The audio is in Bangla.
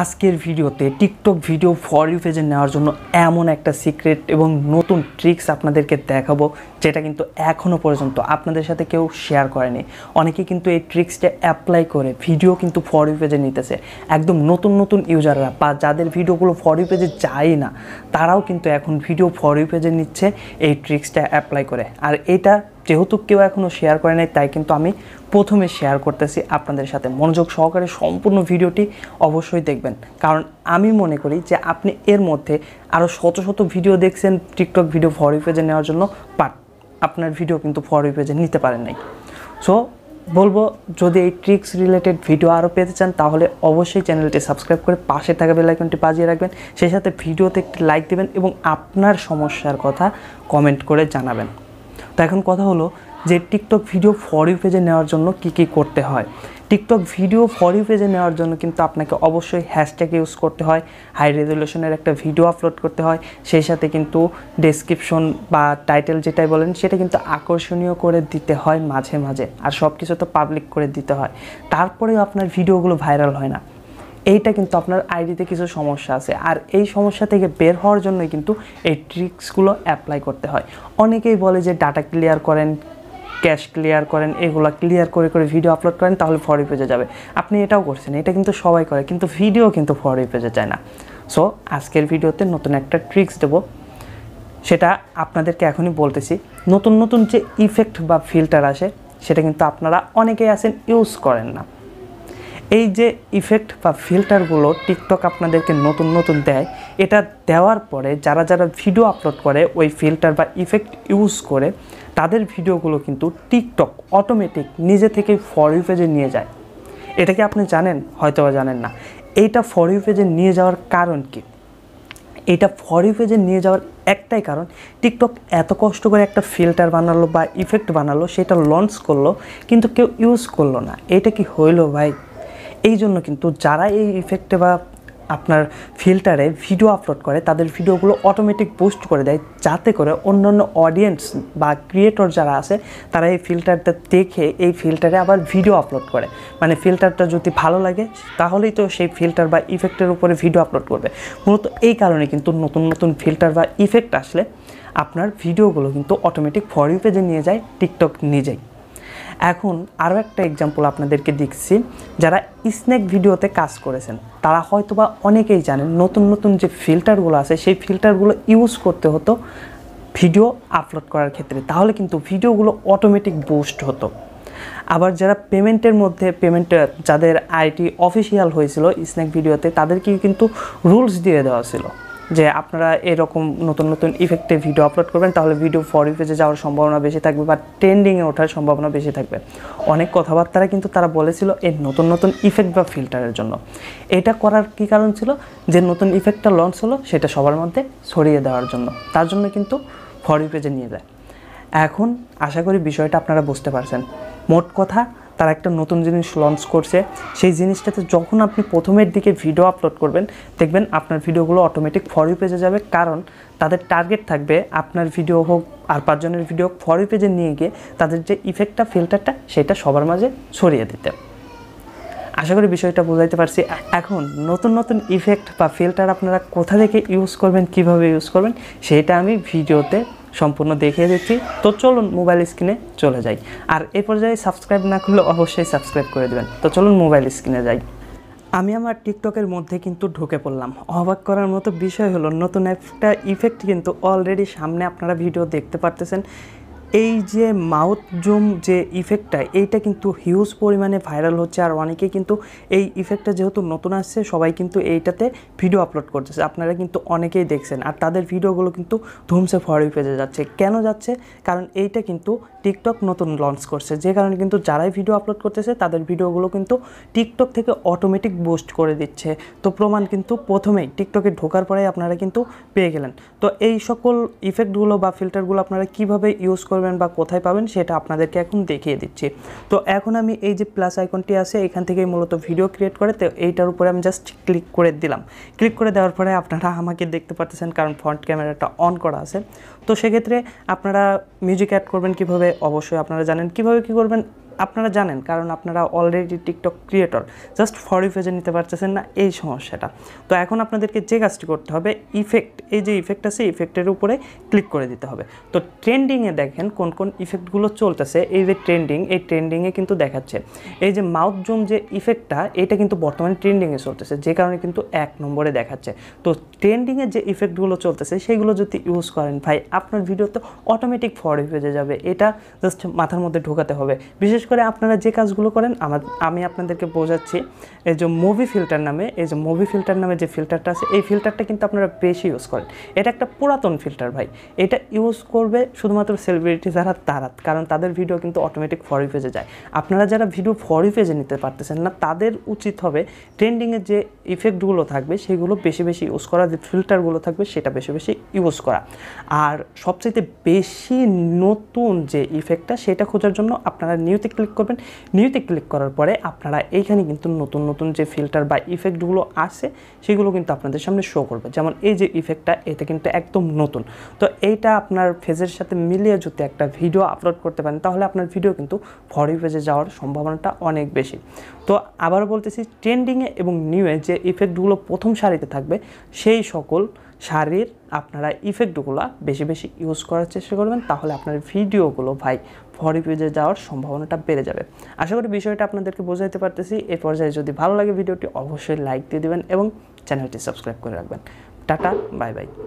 আজকের ভিডিওতে টিকটক ভিডিও ফর ইউ পেজে নেওয়ার জন্য এমন একটা সিক্রেট এবং নতুন ট্রিক্স আপনাদেরকে দেখাবো যেটা কিন্তু এখনও পর্যন্ত আপনাদের সাথে কেউ শেয়ার করেনি অনেকে কিন্তু এই ট্রিক্সটা অ্যাপ্লাই করে ভিডিও কিন্তু ফর ইউ পেজে নিতেছে একদম নতুন নতুন ইউজাররা বা যাদের ভিডিওগুলো ফর ইউ পেজে যায় না তারাও কিন্তু এখন ভিডিও ফর ইউ পেজে নিচ্ছে এই ট্রিক্সটা অ্যাপ্লাই করে আর এটা যেহেতু কেউ এখনও শেয়ার করে নাই তাই কিন্তু আমি প্রথমে শেয়ার করতেছি আপনাদের সাথে মনোযোগ সহকারে সম্পূর্ণ ভিডিওটি অবশ্যই দেখবেন কারণ আমি মনে করি যে আপনি এর মধ্যে আরও শত শত ভিডিও দেখছেন টিকটক ভিডিও ফর পেজে নেওয়ার জন্য পাট আপনার ভিডিও কিন্তু ফরি পেজে নিতে পারেন নাই সো বলবো যদি এই ট্রিক্স রিলেটেড ভিডিও আরও পেতে চান তাহলে অবশ্যই চ্যানেলটি সাবস্ক্রাইব করে পাশে থাকা বেলাইকনটি বাজিয়ে রাখবেন সেই সাথে ভিডিওতে একটি লাইক দেবেন এবং আপনার সমস্যার কথা কমেন্ট করে জানাবেন তো এখন কথা হলো যে টিকটক ভিডিও ফর ইউ পেজে নেওয়ার জন্য কি কি করতে হয় টিকটক ভিডিও ফর ইউ পেজে নেওয়ার জন্য কিন্তু আপনাকে অবশ্যই হ্যাশট্যাগ ইউজ করতে হয় হাই রেজলিউশনের একটা ভিডিও আপলোড করতে হয় সেই সাথে কিন্তু ডেসক্রিপশন বা টাইটেল যেটাই বলেন সেটা কিন্তু আকর্ষণীয় করে দিতে হয় মাঝে মাঝে আর সব কিছু তো পাবলিক করে দিতে হয় তারপরেও আপনার ভিডিওগুলো ভাইরাল হয় না এইটা কিন্তু আপনার আইডিতে কিছু সমস্যা আছে আর এই সমস্যা থেকে বের হওয়ার জন্যই কিন্তু এই ট্রিক্সগুলো অ্যাপ্লাই করতে হয় অনেকেই বলে যে ডাটা ক্লিয়ার করেন ক্যাশ ক্লিয়ার করেন এগুলো ক্লিয়ার করে করে ভিডিও আপলোড করেন তাহলে ফরি পেজে যাবে আপনি এটাও করছেন এটা কিন্তু সবাই করে কিন্তু ভিডিও কিন্তু ফরি পেজে যায় না সো আজকের ভিডিওতে নতুন একটা ট্রিক্স দেবো সেটা আপনাদেরকে এখনই বলতেছি নতুন নতুন যে ইফেক্ট বা ফিল্টার আসে সেটা কিন্তু আপনারা অনেকেই আছেন ইউজ করেন না এই যে ইফেক্ট বা ফিল্টারগুলো টিকটক আপনাদেরকে নতুন নতুন দেয় এটা দেওয়ার পরে যারা যারা ভিডিও আপলোড করে ওই ফিল্টার বা ইফেক্ট ইউজ করে তাদের ভিডিওগুলো কিন্তু টিকটক অটোমেটিক নিজে থেকেই ফর ইউ পেজে নিয়ে যায় এটা কি আপনি জানেন হয়তো জানেন না এইটা ফর ইউ পেজে নিয়ে যাওয়ার কারণ কি এটা ফর ইউ পেজে নিয়ে যাওয়ার একটাই কারণ টিকটক এত কষ্ট করে একটা ফিল্টার বানালো বা ইফেক্ট বানালো সেটা লঞ্চ করলো কিন্তু কেউ ইউজ করলো না এটা কি হইলো ভাই এই জন্য কিন্তু যারা এই ইফেক্টে বা আপনার ফিল্টারে ভিডিও আপলোড করে তাদের ভিডিওগুলো অটোমেটিক পোস্ট করে দেয় যাতে করে অন্যান্য অডিয়েন্স বা ক্রিয়েটর যারা আছে তারা এই ফিল্টারটা দেখে এই ফিল্টারে আবার ভিডিও আপলোড করে মানে ফিল্টারটা যদি ভালো লাগে তাহলেই তো সেই ফিল্টার বা ইফেক্টের উপরে ভিডিও আপলোড করবে মূলত এই কারণে কিন্তু নতুন নতুন ফিল্টার বা ইফেক্ট আসলে আপনার ভিডিওগুলো কিন্তু অটোমেটিক ফর ইউ পেজে নিয়ে যায় টিকটক নিজেই এখন আরও একটা এক্সাম্পল আপনাদেরকে দিচ্ছি যারা স্নেক ভিডিওতে কাজ করেছেন তারা হয়তো বা অনেকেই জানেন নতুন নতুন যে ফিল্টারগুলো আছে সেই ফিল্টারগুলো ইউজ করতে হতো ভিডিও আপলোড করার ক্ষেত্রে তাহলে কিন্তু ভিডিওগুলো অটোমেটিক বুস্ট হতো আবার যারা পেমেন্টের মধ্যে পেমেন্ট যাদের আইটি অফিসিয়াল হয়েছিল স্নেক ভিডিওতে তাদেরকে কিন্তু রুলস দিয়ে দেওয়া ছিল যে আপনারা এরকম নতুন নতুন ইফেক্টে ভিডিও আপলোড করবেন তাহলে ভিডিও ফরি পেজে যাওয়ার সম্ভাবনা বেশি থাকবে বা ট্রেন্ডিংয়ে ওঠার সম্ভাবনা বেশি থাকবে অনেক কথাবার্তারা কিন্তু তারা বলেছিল এই নতুন নতুন ইফেক্ট বা ফিল্টারের জন্য এটা করার কি কারণ ছিল যে নতুন ইফেক্টটা লঞ্চ হলো সেটা সবার মধ্যে ছড়িয়ে দেওয়ার জন্য তার জন্য কিন্তু ফরি পেজে নিয়ে যায় এখন আশা করি বিষয়টা আপনারা বুঝতে পারছেন মোট কথা তারা একটা নতুন জিনিস লঞ্চ করছে সেই জিনিসটাতে যখন আপনি প্রথমের দিকে ভিডিও আপলোড করবেন দেখবেন আপনার ভিডিওগুলো অটোমেটিক ফরি পেজে যাবে কারণ তাদের টার্গেট থাকবে আপনার ভিডিও হোক আর পাঁচজনের ভিডিও হোক ফরি পেজে নিয়ে গিয়ে তাদের যে ইফেক্টটা ফিল্টারটা সেটা সবার মাঝে ছড়িয়ে দিতে আশা করি বিষয়টা বোঝাইতে পারছি এখন নতুন নতুন ইফেক্ট বা ফিল্টার আপনারা কোথা থেকে ইউজ করবেন কিভাবে ইউজ করবেন সেটা আমি ভিডিওতে সম্পূর্ণ দেখিয়ে দিচ্ছি তো চলুন মোবাইল স্ক্রিনে চলে যাই আর এ পর্যায়ে সাবস্ক্রাইব না করলে অবশ্যই সাবস্ক্রাইব করে দেবেন তো চলুন মোবাইল স্ক্রিনে যাই আমি আমার টিকটকের মধ্যে কিন্তু ঢুকে পড়লাম অবাক করার মতো বিষয় হলো নতুন একটা ইফেক্ট কিন্তু অলরেডি সামনে আপনারা ভিডিও দেখতে পারতেছেন এই যে মাউথ জুম যে ইফেক্টটা এইটা কিন্তু হিউজ পরিমাণে ভাইরাল হচ্ছে আর অনেকে কিন্তু এই ইফেক্টটা যেহেতু নতুন আসছে সবাই কিন্তু এইটাতে ভিডিও আপলোড করতেছে আপনারা কিন্তু অনেকেই দেখছেন আর তাদের ভিডিওগুলো কিন্তু ধুমসে ফরি পেজে যাচ্ছে কেন যাচ্ছে কারণ এইটা কিন্তু টিকটক নতুন লঞ্চ করছে যে কারণে কিন্তু যারাই ভিডিও আপলোড করতেছে তাদের ভিডিওগুলো কিন্তু টিকটক থেকে অটোমেটিক বুস্ট করে দিচ্ছে তো প্রমাণ কিন্তু প্রথমেই টিকটকে ঢোকার পরে আপনারা কিন্তু পেয়ে গেলেন তো এই সকল ইফেক্টগুলো বা ফিল্টারগুলো আপনারা কিভাবে ইউজ করবেন বা কোথায় পাবেন সেটা আপনাদেরকে এখন দেখিয়ে দিচ্ছি তো এখন আমি এই যে প্লাস আইকনটি আছে এখান থেকেই মূলত ভিডিও ক্রিয়েট করে তো এইটার উপরে আমি জাস্ট ক্লিক করে দিলাম ক্লিক করে দেওয়ার পরে আপনারা আমাকে দেখতে পাচ্ছেন কারণ ফ্রন্ট ক্যামেরাটা অন করা আছে তো সেক্ষেত্রে আপনারা মিউজিক অ্যাড করবেন কীভাবে অবশ্যই আপনারা জানেন কিভাবে কি করবেন আপনারা জানেন কারণ আপনারা already TikTok creator just for ইফেজে নিতে পারতেছেন না এই সমস্যাটা তো এখন আপনাদেরকে যে কাজটি করতে হবে ইফেক্ট এই যে ইফেক্ট আছে ইফেক্টের উপরে ক্লিক করে দিতে হবে তো ট্রেন্ডিংয়ে দেখেন কোন কোন ইফেক্টগুলো চলতেছে এই যে ট্রেন্ডিং এই ট্রেন্ডিংয়ে কিন্তু দেখাচ্ছে এই যে মাউথ জুম যে ইফেক্টটা এটা কিন্তু বর্তমানে ট্রেন্ডিংয়ে চলতেছে যে কারণে কিন্তু এক নম্বরে দেখাচ্ছে তো ট্রেন্ডিংয়ে যে ইফেক্টগুলো চলতেছে সেগুলো যদি ইউজ করেন ভাই আপনার ভিডিও তো অটোমেটিক ফরি হয়ে যাবে এটা জাস্ট মাথার মধ্যে ঢোকাতে হবে বিশেষ করে আপনারা যে কাজগুলো করেন আমার আমি আপনাদেরকে বোঝাচ্ছি এই যে মুভি ফিল্টার নামে এই যে মুভি ফিল্টার নামে যে ফিল্টারটা আছে এই ফিল্টারটা কিন্তু আপনারা বেশি ইউজ করেন এটা একটা পুরাতন ফিল্টার ভাই এটা ইউজ করবে শুধুমাত্র সেলিব্রিটি যারা তারা কারণ তাদের ভিডিও কিন্তু অটোমেটিক ফরি পেজে যায় আপনারা যারা ভিডিও ফরি পেজে নিতে পারতেছেন না তাদের উচিত হবে ট্রেন্ডিংয়ের যে ইফেক্টগুলো থাকবে সেগুলো বেশি বেশি ইউজ করা যে ফিল্টারগুলো থাকবে সেটা বেশি বেশি ইউজ করা আর সবচেয়ে বেশি নতুন যে ইফেক্টটা সেটা খোঁজার জন্য আপনারা নিউতে ক্লিক করবেন নিউতে ক্লিক করার পরে আপনারা এইখানে কিন্তু নতুন নতুন যে ফিল্টার বা ইফেক্টগুলো আছে সেগুলো কিন্তু আপনাদের সামনে শো করবে যেমন এই যে ইফেক্টটা এটা কিন্তু একদম নতুন তো এইটা আপনার ফেজের সাথে মিলিয়ে যদি একটা ভিডিও আপলোড করতে পারেন তাহলে আপনার ভিডিও কিন্তু ফরি ফেজে যাওয়ার সম্ভাবনাটা অনেক বেশি তো আবার বলতেছি ট্রেন্ডিংয়ে এবং নিউয়ে যে ইফেক্টগুলো প্রথম সারিতে থাকবে সেই সকল শাড়ির আপনারা ইফেক্টগুলো বেশি বেশি ইউজ করার চেষ্টা করবেন তাহলে আপনার ভিডিওগুলো ভাই ফরি পেজে যাওয়ার সম্ভাবনাটা বেড়ে যাবে আশা করি বিষয়টা আপনাদেরকে বোঝাইতে পারতেছি এ পর্যায়ে যদি ভালো লাগে ভিডিওটি অবশ্যই লাইক দিয়ে দেবেন এবং চ্যানেলটি সাবস্ক্রাইব করে রাখবেন টাটা বাই বাই